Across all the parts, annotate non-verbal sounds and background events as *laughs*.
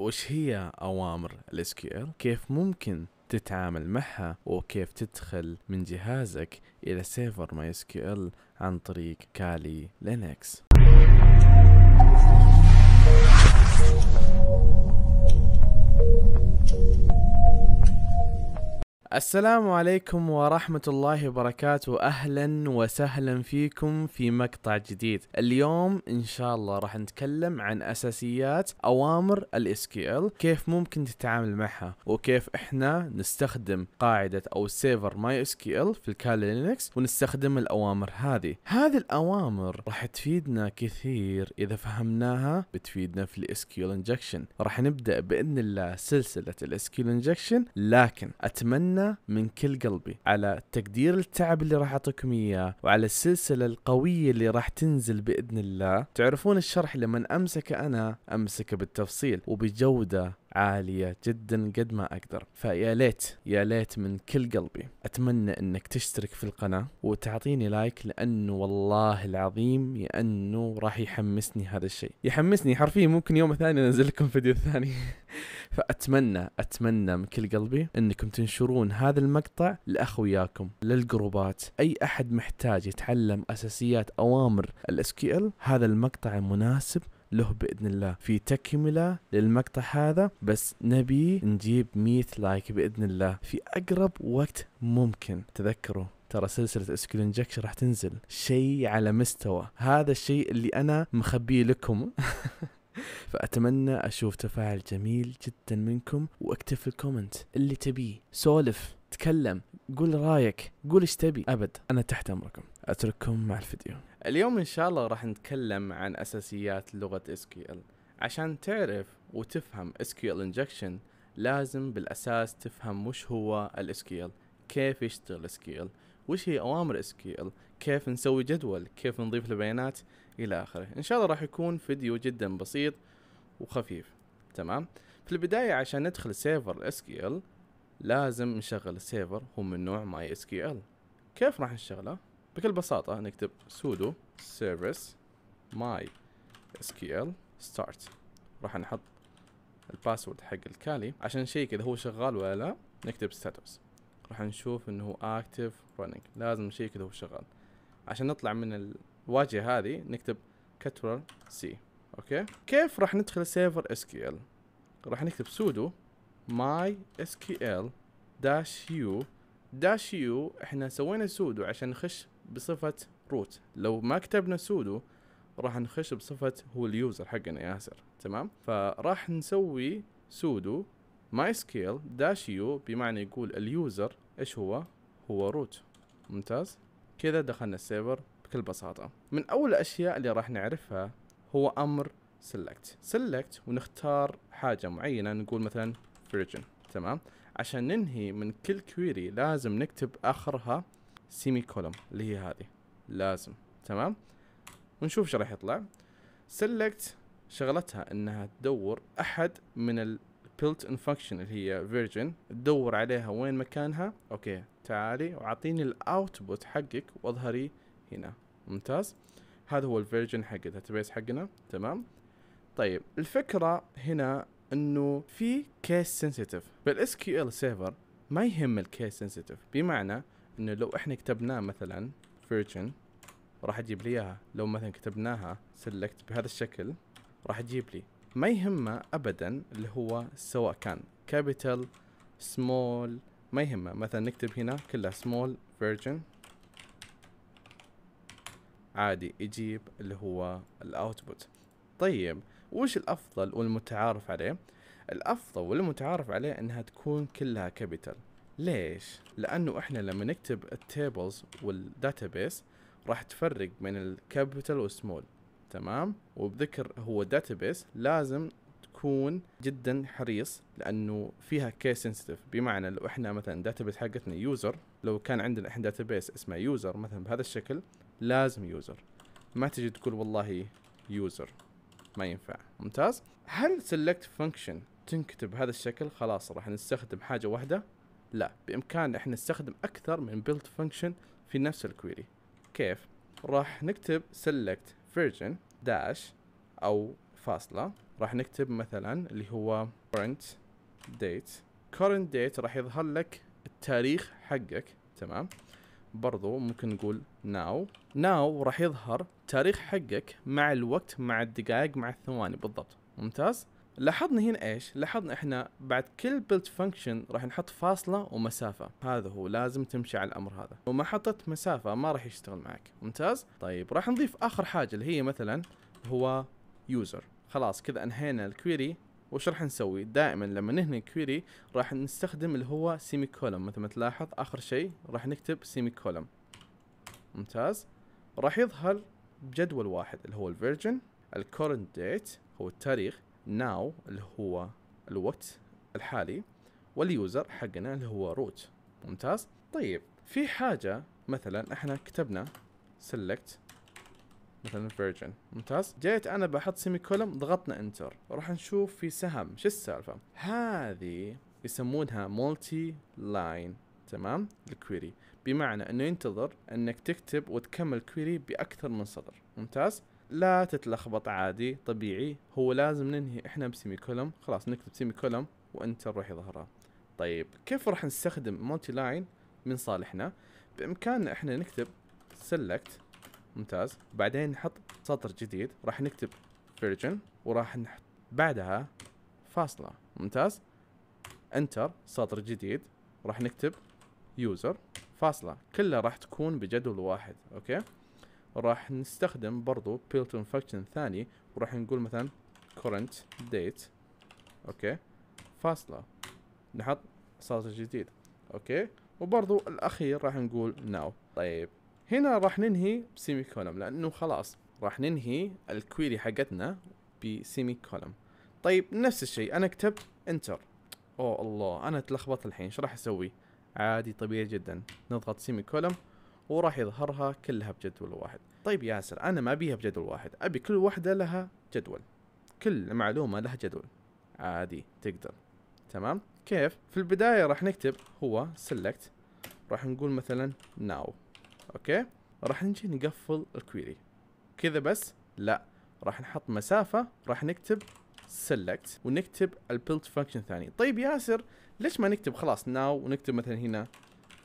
وش هي اوامر الاس كيف ممكن تتعامل معها وكيف تدخل من جهازك الى سيرفر ماي اس عن طريق كالي لينكس السلام عليكم ورحمة الله وبركاته أهلا وسهلا فيكم في مقطع جديد اليوم إن شاء الله راح نتكلم عن أساسيات أوامر الـ SQL كيف ممكن تتعامل معها وكيف إحنا نستخدم قاعدة أو سيفر ماي SQL في الكالي لينكس ونستخدم الأوامر هذه هذه الأوامر راح تفيدنا كثير إذا فهمناها بتفيدنا في الـ SQL Injection راح نبدأ بإذن الله سلسلة الـ SQL Injection لكن أتمنى من كل قلبي على تقدير التعب اللي راح اعطيكم اياه وعلى السلسله القويه اللي راح تنزل باذن الله تعرفون الشرح لما امسكه انا امسكه بالتفصيل وبجوده عالية جدا قد ما أقدر فيا ليت يا ليت من كل قلبي أتمنى أنك تشترك في القناة وتعطيني لايك لأنه والله العظيم لأنه راح يحمسني هذا الشيء يحمسني حرفيا ممكن يوم ثاني أنزل لكم فيديو ثاني *laughs* فاتمنى اتمنى من كل قلبي انكم تنشرون هذا المقطع لاخوياكم للجروبات اي احد محتاج يتعلم اساسيات اوامر الاس ال هذا المقطع مناسب له باذن الله في تكمله للمقطع هذا بس نبي نجيب 100 لايك باذن الله في اقرب وقت ممكن تذكروا ترى سلسلة اسكيل انجكشن راح تنزل شيء على مستوى هذا الشيء اللي انا مخبيه لكم *laughs* فأتمنى أشوف تفاعل جميل جدا منكم واكتب في الكومنت اللي تبيه سولف تكلم قول رايك قول ايش تبي ابد انا تحت امركم اترككم مع الفيديو اليوم ان شاء الله راح نتكلم عن اساسيات لغه SQL عشان تعرف وتفهم SQL injection لازم بالاساس تفهم وش هو ال SQL كيف يشتغل SQL وش هي اوامر SQL كيف نسوي جدول كيف نضيف البيانات الى اخره ان شاء الله راح يكون فيديو جدا بسيط وخفيف تمام في البداية عشان ندخل سيرفر اس كي ال لازم نشغل السيرفر هو من نوع ماي اس كي ال كيف راح نشغله بكل بساطة نكتب sudo service my sql start راح نحط الباسورد حق الكالي عشان شيء اذا هو شغال ولا لا نكتب status راح نشوف انه هو active running لازم شيء اذا هو شغال عشان نطلع من الواجهة هذه نكتب كترر سي اوكي كيف راح ندخل السيرفر اس كي ال راح نكتب سودو ماي اس كي ال داش يو داش يو احنا سوينا سودو عشان نخش بصفة روت لو ما كتبنا سودو راح نخش بصفة هو اليوزر حقنا ياسر تمام فراح نسوي سودو ماي سكيل داش يو بمعنى يقول اليوزر ايش هو هو روت ممتاز كذا دخلنا السيرفر بكل بساطة من اول الاشياء اللي راح نعرفها هو امر select select ونختار حاجه معينه نقول مثلا virgin تمام عشان ننهي من كل كويري لازم نكتب اخرها سيمي كولوم اللي هي هذه لازم تمام ونشوف ايش راح يطلع select شغلتها انها تدور احد من ال built in function اللي هي فيرجن تدور عليها وين مكانها اوكي تعالي واعطيني الاوتبوت حقك واظهري هنا ممتاز هذا هو الفيرجن حق الداتابيس حقنا تمام طيب الفكره هنا انه في كيس سنسيتيف بالاس كيو ال سيرفر ما يهم الكيس سنسيتيف بمعنى انه لو احنا كتبناه مثلا فيرجن راح تجيب لي اياها لو مثلا كتبناها سلكت بهذا الشكل راح تجيب لي ما يهمه ابدا اللي هو سواء كان كابيتال سمول ما يهمه مثلا نكتب هنا كلها سمول فيرجن عادي يجيب اللي هو الاوتبوت طيب وش الافضل والمتعارف عليه الافضل والمتعارف عليه انها تكون كلها كابيتال ليش لانه احنا لما نكتب التيبلز والداتابيس راح تفرق بين الكابيتال والسمول تمام وبذكر هو داتابيس لازم تكون جدا حريص لانه فيها كيس سنسيتيف بمعنى لو احنا مثلا داتابيس حقتنا يوزر لو كان عندنا احنا داتابيس اسمه يوزر مثلا بهذا الشكل لازم يوزر ما تجي تقول والله يوزر ما ينفع ممتاز هل select function تنكتب بهذا الشكل خلاص راح نستخدم حاجة واحدة لا بإمكاننا احنا نستخدم أكثر من build function في نفس الكويري كيف راح نكتب select version داش أو فاصلة راح نكتب مثلا اللي هو current date current date راح يظهر لك التاريخ حقك تمام برضو ممكن نقول ناو ناو راح يظهر تاريخ حقك مع الوقت مع الدقائق مع الثواني بالضبط ممتاز لاحظنا هنا ايش لاحظنا احنا بعد كل بيلت فانكشن راح نحط فاصله ومسافه هذا هو لازم تمشي على الامر هذا وما حطت حطيت مسافه ما راح يشتغل معك ممتاز طيب راح نضيف اخر حاجه اللي هي مثلا هو يوزر خلاص كذا انهينا الكويري وش راح نسوي دائما لما نهني كويري راح نستخدم اللي هو سيمي كولم مثل ما تلاحظ اخر شيء راح نكتب سيمي كولم ممتاز راح يظهر بجدول واحد اللي هو الفيرجن الكورنت ديت هو التاريخ ناو اللي هو الوقت الحالي واليوزر حقنا اللي هو روت ممتاز طيب في حاجة مثلا احنا كتبنا select مثلا فيرجن ممتاز جيت انا بحط سيمي كولم ضغطنا انتر راح نشوف في سهم شو السالفه هذه يسمونها مولتي لاين تمام الكويري بمعنى انه ينتظر انك تكتب وتكمل كويري باكثر من سطر ممتاز لا تتلخبط عادي طبيعي هو لازم ننهي احنا بسيمي كولم خلاص نكتب سيمي كولم وانتر راح يظهرها طيب كيف راح نستخدم مولتي لاين من صالحنا بامكاننا احنا نكتب سيلكت ممتاز بعدين نحط سطر جديد راح نكتب فيرجن وراح نحط بعدها فاصلة ممتاز انتر سطر جديد راح نكتب يوزر فاصلة كلها راح تكون بجدول واحد اوكي راح نستخدم برضو بيلتون فاكشن ثاني وراح نقول مثلا current date اوكي فاصلة نحط سطر جديد اوكي وبرضو الاخير راح نقول now طيب هنا راح ننهي بسيمي كولم لانه خلاص راح ننهي الكويري حقتنا بسيمي كولم طيب نفس الشيء انا كتبت انتر اوه الله انا تلخبطت الحين ايش راح اسوي عادي طبيعي جدا نضغط سيمي كولم وراح يظهرها كلها بجدول واحد طيب ياسر انا ما ابيها بجدول واحد ابي كل واحدة لها جدول كل معلومة لها جدول عادي تقدر تمام كيف في البداية راح نكتب هو سيلكت راح نقول مثلا ناو اوكي راح نجي نقفل الكويري كذا بس لا راح نحط مسافه راح نكتب select ونكتب البيلت فانكشن ثاني طيب ياسر ليش ما نكتب خلاص ناو ونكتب مثلا هنا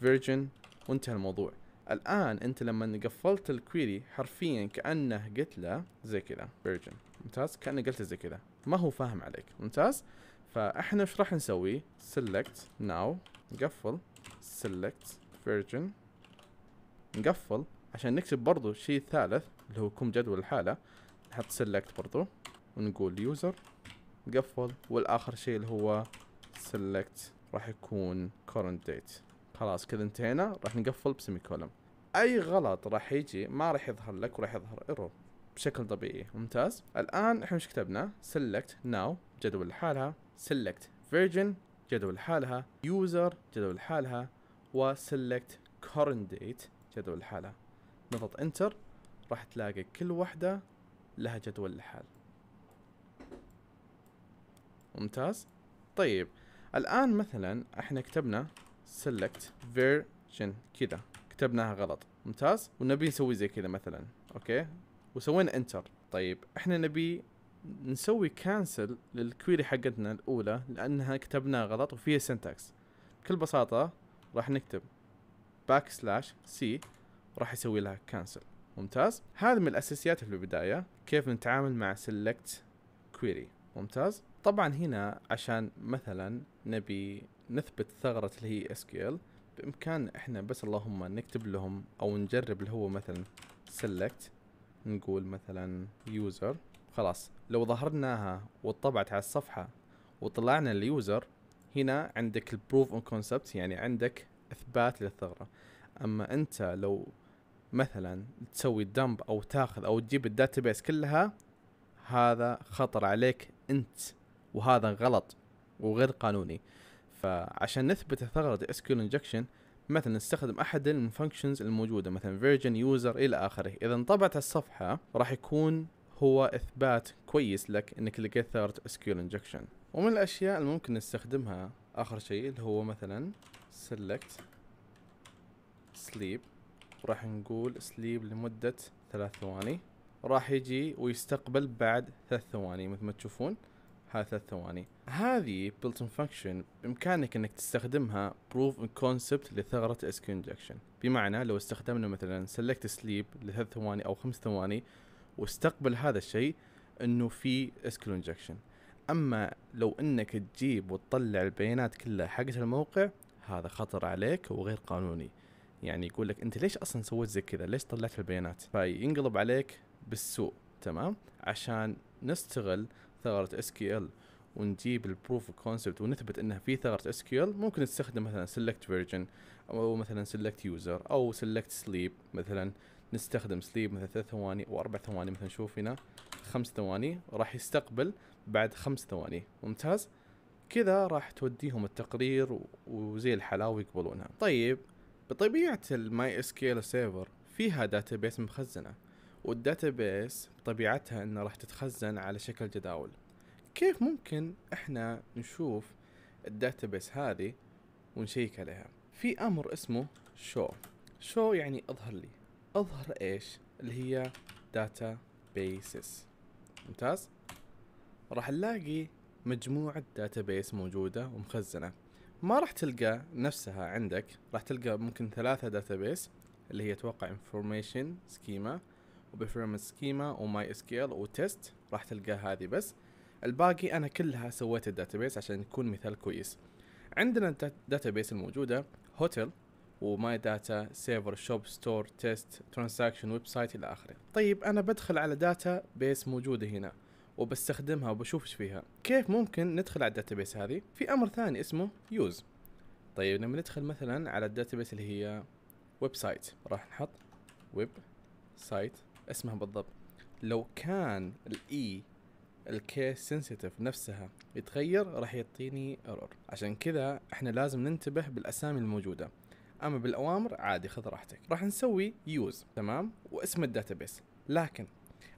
فيرجن وانتهى الموضوع الان انت لما قفلت الكويري حرفيا كانه قلت له زي كذا فيرجن ممتاز كانه قلت زي كذا ما هو فاهم عليك ممتاز فاحنا ايش راح نسوي select now نقفل select فيرجن نقفل عشان نكتب برضو الشيء الثالث اللي هو كم جدول الحالة نحط select برضو ونقول user نقفل والاخر شيء اللي هو select راح يكون current date خلاص كذا انتهينا راح نقفل بسيمي كولم اي غلط راح يجي ما راح يظهر لك وراح يظهر ايرور بشكل طبيعي ممتاز الان احنا مش كتبنا select now جدول لحالها select virgin جدول لحالها user جدول لحالها و select current date جدول لحالها نضغط انتر راح تلاقي كل واحدة لها جدول الحال ممتاز طيب الآن مثلا احنا كتبنا select version كذا كتبناها غلط ممتاز ونبي نسوي زي كذا مثلا اوكي وسوينا انتر طيب احنا نبي نسوي كانسل للكويري حقتنا الاولى لانها كتبناها غلط وفيها syntax بكل بساطه راح نكتب باك سلاش سي راح يسوي لها كانسل ممتاز هذا من الاساسيات في البدايه كيف نتعامل مع سيلكت كويري ممتاز طبعا هنا عشان مثلا نبي نثبت ثغرة اللي هي اس كيو ال بامكان احنا بس اللهم نكتب لهم او نجرب اللي هو مثلا سيلكت نقول مثلا يوزر خلاص لو ظهرناها وطبعت على الصفحة وطلعنا اليوزر هنا عندك البروف اون كونسبت يعني عندك اثبات للثغره اما انت لو مثلا تسوي دمب او تاخذ او تجيب الداتابيس كلها هذا خطر عليك انت وهذا غلط وغير قانوني فعشان نثبت ثغرة SQL injection مثلا نستخدم احد الفانكشنز الموجودة مثلا فيرجن يوزر الى اخره اذا انطبعت الصفحة راح يكون هو اثبات كويس لك انك لقيت ثغرة SQL injection ومن الاشياء اللي ممكن نستخدمها اخر شيء اللي هو مثلا select sleep وراح نقول sleep لمدة ثلاث ثواني راح يجي ويستقبل بعد ثلاث ثواني مثل ما تشوفون هاي ثلاث ثواني هذه built-in function بإمكانك أنك تستخدمها proof concept لثغرة injection بمعنى لو استخدمنا مثلا select sleep لثلاث ثواني أو خمس ثواني واستقبل هذا الشيء أنه في SQL injection أما لو أنك تجيب وتطلع البيانات كلها حقت الموقع هذا خطر عليك وغير قانوني يعني يقول لك انت ليش اصلا سويت زي كذا ليش طلعت البيانات فينقلب عليك بالسوء تمام عشان نستغل ثغره اس كيو ال ونجيب البروف كونسبت ونثبت انها في ثغره اس كيو ال ممكن نستخدم مثلا سيلكت فيرجن او مثلا سيلكت يوزر او سيلكت سليب مثلا نستخدم سليب مثلا ثلاث ثواني او اربع ثواني مثلا شوف هنا خمس ثواني راح يستقبل بعد خمس ثواني ممتاز كذا راح توديهم التقرير وزي الحلاوة يقبلونها طيب بطبيعة الماي اس كيل سيرفر فيها داتابيس مخزنة والداتابيس بطبيعتها انها راح تتخزن على شكل جداول كيف ممكن احنا نشوف الداتابيس هذه ونشيك عليها في امر اسمه شو شو يعني اظهر لي اظهر ايش اللي هي داتا بيسس ممتاز راح نلاقي مجموعة داتابيس موجودة ومخزنة ما راح تلقى نفسها عندك راح تلقى ممكن ثلاثة داتابيس اللي هي توقع information schema وبيرفورمانس سكيما وماي اس كيل وتست راح تلقى هذه بس الباقي انا كلها سويت الداتابيس عشان يكون مثال كويس عندنا الداتابيس الموجوده hotel وماي داتا سيفر شوب ستور تيست ترانزاكشن ويب سايت الى اخره طيب انا بدخل على داتا بيس موجوده هنا وبستخدمها وبشوف ايش فيها كيف ممكن ندخل على الداتابيس هذه في امر ثاني اسمه يوز طيب لما ندخل مثلا على الداتابيس اللي هي ويب سايت راح نحط ويب سايت اسمها بالضبط لو كان الاي الكيس سنسيتيف نفسها يتغير راح يعطيني ايرور عشان كذا احنا لازم ننتبه بالاسامي الموجوده اما بالاوامر عادي خذ راحتك راح نسوي يوز تمام واسم الداتابيس لكن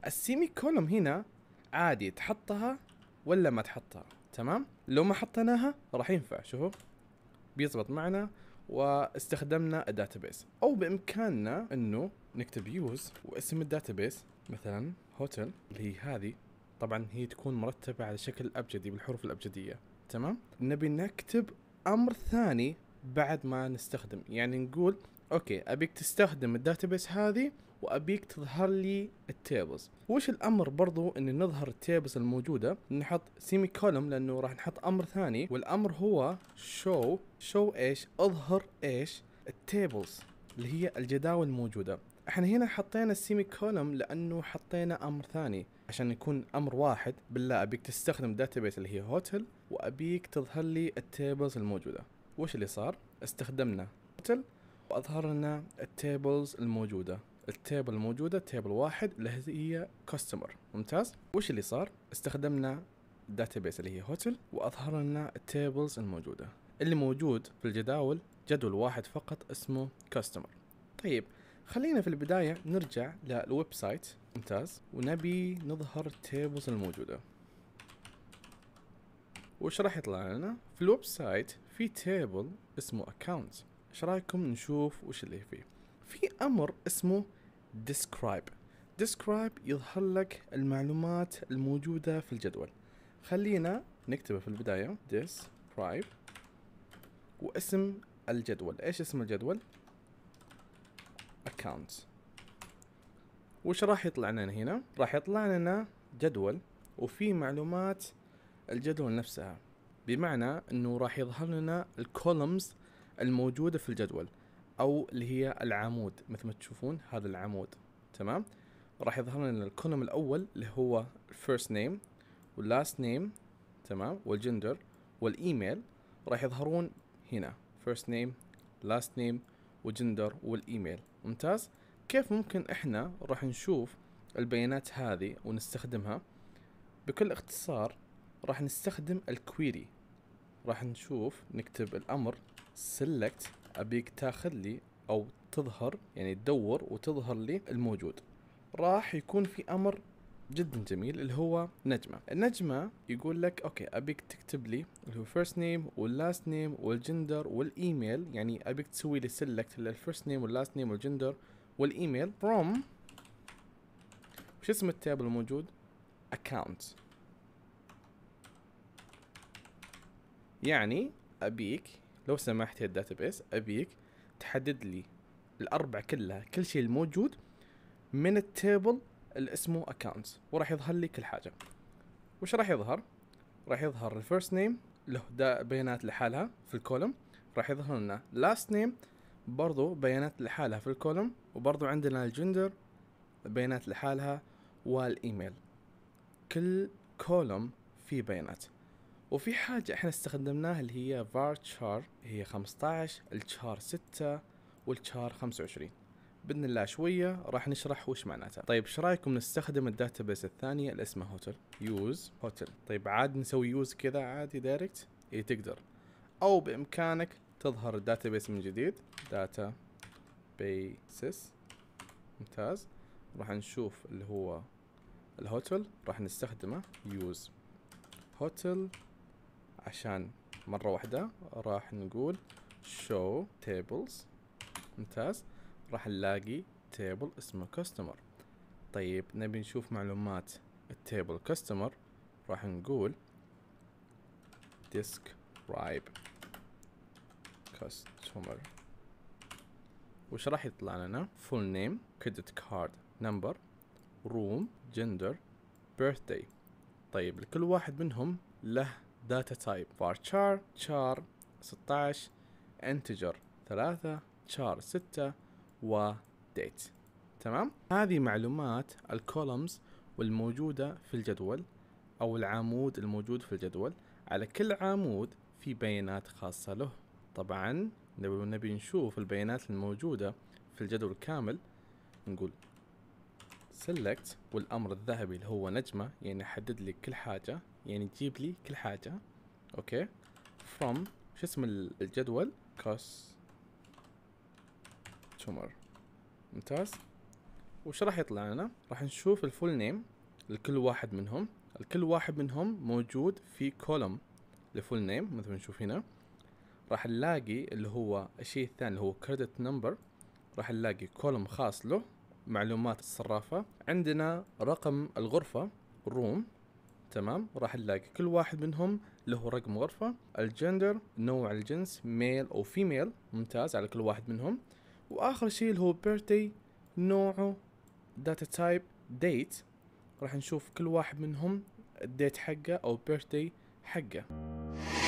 السيمي كولوم هنا عادي تحطها ولا ما تحطها تمام لو ما حطيناها راح ينفع شوفوا بيزبط معنا واستخدمنا الداتابيس او بامكاننا انه نكتب يوز واسم الداتابيس مثلا هوتل اللي هي هذه طبعا هي تكون مرتبه على شكل ابجدي بالحروف الابجديه تمام نبي نكتب امر ثاني بعد ما نستخدم يعني نقول اوكي ابيك تستخدم الداتابيس هذه وابيك تظهر لي التيبلز وش الامر برضو ان نظهر التيبلز الموجوده نحط سيمي كولم لانه راح نحط امر ثاني والامر هو شو شو ايش اظهر ايش التيبلز اللي هي الجداول الموجوده احنا هنا حطينا السيمي كولم لانه حطينا امر ثاني عشان يكون امر واحد بالله ابيك تستخدم داتابيس اللي هي هوتل وابيك تظهر لي التيبلز الموجوده وش اللي صار استخدمنا هوتل واظهر لنا التيبلز الموجوده التيبل موجوده تيبل واحد اللي هي كاستمر ممتاز وش اللي صار استخدمنا الداتابيس اللي هي هوتل واظهر لنا التيبلز الموجوده اللي موجود في الجداول جدول واحد فقط اسمه كاستمر طيب خلينا في البدايه نرجع للويب سايت ممتاز ونبي نظهر التيبلز الموجوده وش راح يطلع لنا في الويب سايت في تيبل اسمه اكونت ايش رايكم نشوف وش اللي فيه في امر اسمه describe describe يظهر لك المعلومات الموجودة في الجدول خلينا نكتبه في البداية describe واسم الجدول ايش اسم الجدول accounts وش راح يطلع لنا هنا راح يطلع لنا جدول وفي معلومات الجدول نفسها بمعنى انه راح يظهر لنا الكولمز الموجودة في الجدول او اللي هي العمود مثل ما تشوفون هذا العمود تمام راح يظهر لنا الكولوم الاول اللي هو الفيرست نيم واللاست نيم تمام والجندر والايميل راح يظهرون هنا فيرست نيم لاست نيم وجندر والايميل ممتاز كيف ممكن احنا راح نشوف البيانات هذه ونستخدمها بكل اختصار راح نستخدم الكويري راح نشوف نكتب الامر select ابيك تاخذ لي او تظهر يعني تدور وتظهر لي الموجود راح يكون في امر جدا جميل اللي هو نجمه النجمه يقول لك اوكي ابيك تكتب لي اللي هو فيرست نيم واللاست نيم والجندر والايميل يعني ابيك تسوي لي سيلكت للفيرست نيم واللاست نيم والجندر والايميل from وش اسم التابل الموجود account يعني ابيك لو سمحت يا الداتا بيس ابيك تحدد لي الاربع كلها كل شيء الموجود من التيبل اللي اسمه اكونتس وراح يظهر لي كل حاجه وش راح يظهر راح يظهر الفيرست نيم له بيانات لحالها في الكولم راح يظهر لنا لاست نيم برضو بيانات لحالها في الكولم وبرضو عندنا الجندر بيانات لحالها والايميل كل كولم فيه بيانات وفي حاجة احنا استخدمناها اللي هي var char هي 15 الchar 6 والchar 25 باذن الله شويه راح نشرح وش معناتها طيب ايش رايكم نستخدم الداتابيس الثانيه اللي اسمها هوتل يوز هوتل طيب عاد نسوي يوز كذا عادي دايركت اي تقدر او بامكانك تظهر الداتابيس من جديد داتا بيسس ممتاز راح نشوف اللي هو الهوتل راح نستخدمه يوز هوتل عشان مرة واحدة راح نقول show tables ممتاز راح نلاقي table اسمه customer طيب نبي نشوف معلومات table customer راح نقول describe customer وش راح يطلع لنا full name credit card number room gender birthday طيب لكل واحد منهم له داتا تايب فار char char 16 انتجر 3 char 6 و date تمام هذه معلومات الكولومز والموجودة في الجدول أو العمود الموجود في الجدول على كل عمود في بيانات خاصة له طبعا لو نبي نشوف البيانات الموجودة في الجدول كامل نقول select والأمر الذهبي اللي هو نجمة يعني حدد لي كل حاجة يعني تجيب لي كل حاجة اوكي from شو اسم الجدول كاس تومر ممتاز وش راح يطلع لنا راح نشوف الفول نيم لكل واحد منهم الكل واحد منهم موجود في كولوم لفول نيم مثل ما نشوف هنا راح نلاقي اللي هو الشيء الثاني اللي هو كريدت نمبر راح نلاقي كولوم خاص له معلومات الصرافة عندنا رقم الغرفة روم تمام راح نلاقي كل واحد منهم له رقم غرفة الجندر نوع الجنس ميل أو فيميل ممتاز على كل واحد منهم وآخر شيء اللي هو بيرتي نوعه داتا تايب ديت راح نشوف كل واحد منهم الديت حقه أو بيرتي حقه